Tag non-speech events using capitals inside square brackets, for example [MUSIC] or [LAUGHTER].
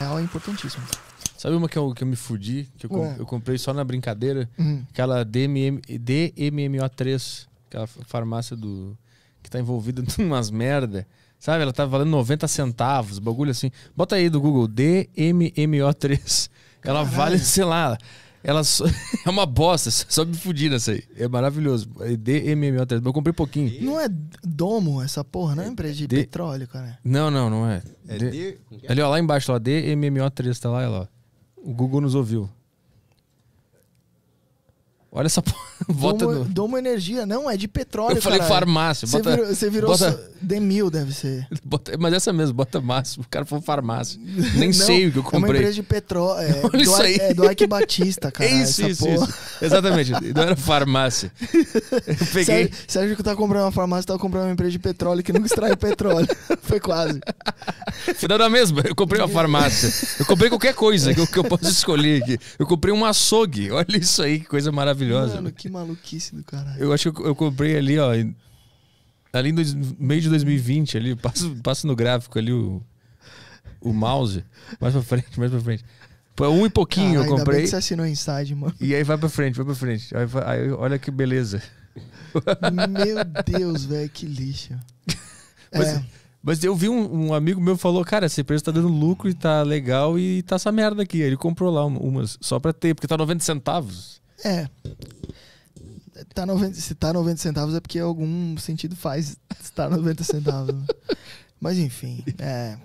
Ela é importantíssimo. Sabe uma que eu, que eu me fudi? Que eu, eu comprei só na brincadeira? Uhum. Aquela DMM, DMMO3, aquela farmácia do. que tá envolvida [LAUGHS] em umas merda. Sabe? Ela tá valendo 90 centavos, bagulho assim. Bota aí do Google, DMMO3. Ela Caralho. vale, sei lá, ela [LAUGHS] é uma bosta, só me fudir nessa aí. É maravilhoso. É DMMO, eu comprei pouquinho. Não é domo essa porra, não é empresa de D... petróleo, cara? Não, não, não é. É D... É? Ali, ó, lá embaixo, lá, DMMO3, tá lá, ela, ó. O Google nos ouviu. Olha essa porra. [LAUGHS] Bota dou, uma, no... dou uma energia. Não, é de petróleo, Eu falei caralho. farmácia. Você bota, virou, você virou bota, so... Demil, deve ser. [LAUGHS] Bota, mas essa mesmo, bota máximo. O cara foi farmácia. [LAUGHS] Nem não, sei o que eu comprei. É uma empresa de petróleo. É, do, isso aí. É do Ike Batista, cara. Isso, isso, porra. isso. Exatamente. Não era farmácia. Eu peguei... Sérgio, que eu tava comprando uma farmácia, tava comprando uma empresa de petróleo que nunca extrai petróleo. Foi quase. foi da mesma. Eu comprei uma farmácia. Eu comprei qualquer coisa que eu, que eu posso escolher aqui. Eu comprei um açougue. Olha isso aí, que coisa maravilhosa. Mano, que que maluquice do caralho. Eu acho que eu, eu comprei ali, ó. Ali no meio de 2020, ali, passo, passo no gráfico ali o, o mouse. Mais pra frente, mais pra frente. Foi um e pouquinho Caralho, eu comprei. Ainda bem que você assinou Inside, mano. E aí vai pra frente, vai pra frente. Aí, aí olha que beleza. Meu Deus, velho, que lixo. [LAUGHS] Mas, é. mas eu vi um, um, amigo meu falou, cara, essa empresa tá dando lucro e tá legal e tá essa merda aqui. ele comprou lá umas só pra ter, porque tá 90 centavos. É tá 90, se tá 90 centavos é porque algum sentido faz estar 90 centavos. Né? [LAUGHS] Mas enfim, é,